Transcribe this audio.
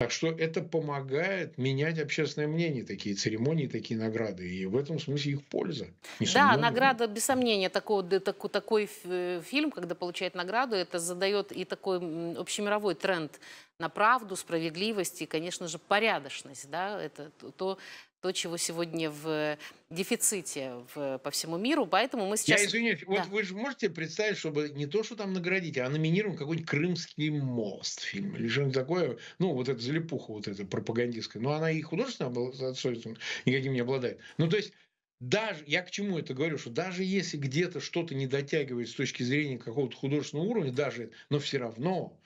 Так что это помогает менять общественное мнение, такие церемонии, такие награды. И в этом смысле их польза. Да, награда, без сомнения, такой, такой, такой э, фильм, когда получает награду, это задает и такой общемировой тренд на правду, справедливость и, конечно же, порядочность. Да? Это то, то, чего сегодня в дефиците в, по всему миру. Поэтому мы сейчас... Я извиняюсь, да. вот вы же можете представить, чтобы не то, что там наградить, а номинируем какой-нибудь Крымский мост фильм или что-нибудь такое. Ну, вот эта залипуха вот эта пропагандистская. Но она и художественно никаким не обладает. Ну, то есть даже, я к чему это говорю, что даже если где-то что-то не дотягивает с точки зрения какого-то художественного уровня, даже, но все равно